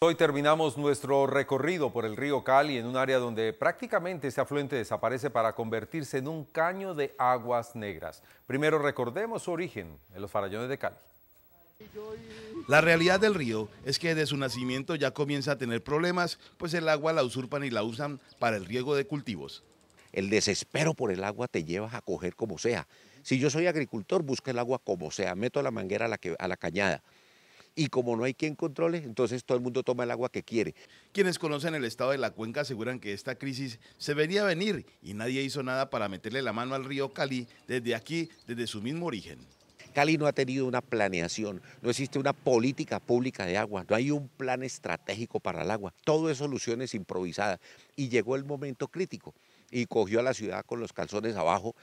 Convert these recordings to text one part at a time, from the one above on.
Hoy terminamos nuestro recorrido por el río Cali en un área donde prácticamente ese afluente desaparece para convertirse en un caño de aguas negras. Primero recordemos su origen en los farallones de Cali. La realidad del río es que desde su nacimiento ya comienza a tener problemas, pues el agua la usurpan y la usan para el riego de cultivos. El desespero por el agua te lleva a coger como sea. Si yo soy agricultor, busco el agua como sea, meto la manguera a la cañada y como no hay quien controle, entonces todo el mundo toma el agua que quiere. Quienes conocen el estado de la cuenca aseguran que esta crisis se venía a venir y nadie hizo nada para meterle la mano al río Cali desde aquí, desde su mismo origen. Cali no ha tenido una planeación, no existe una política pública de agua, no hay un plan estratégico para el agua, todo es soluciones improvisadas y llegó el momento crítico y cogió a la ciudad con los calzones abajo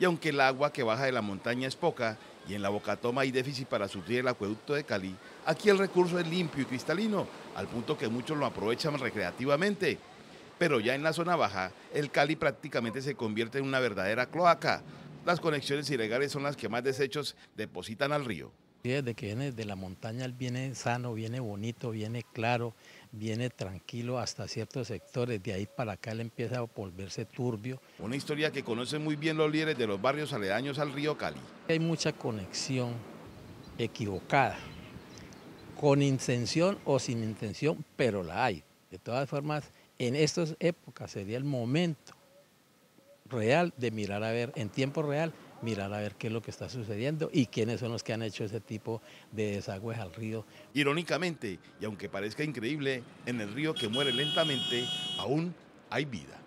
y aunque el agua que baja de la montaña es poca y en la boca toma hay déficit para sufrir el acueducto de Cali, aquí el recurso es limpio y cristalino, al punto que muchos lo aprovechan recreativamente. Pero ya en la zona baja, el Cali prácticamente se convierte en una verdadera cloaca. Las conexiones ilegales son las que más desechos depositan al río. Desde que viene de la montaña, viene sano, viene bonito, viene claro, viene tranquilo hasta ciertos sectores, de ahí para acá él empieza a volverse turbio. Una historia que conocen muy bien los líderes de los barrios aledaños al río Cali. Hay mucha conexión equivocada, con intención o sin intención, pero la hay. De todas formas, en estas épocas sería el momento real de mirar a ver en tiempo real mirar a ver qué es lo que está sucediendo y quiénes son los que han hecho ese tipo de desagües al río. Irónicamente, y aunque parezca increíble, en el río que muere lentamente aún hay vida.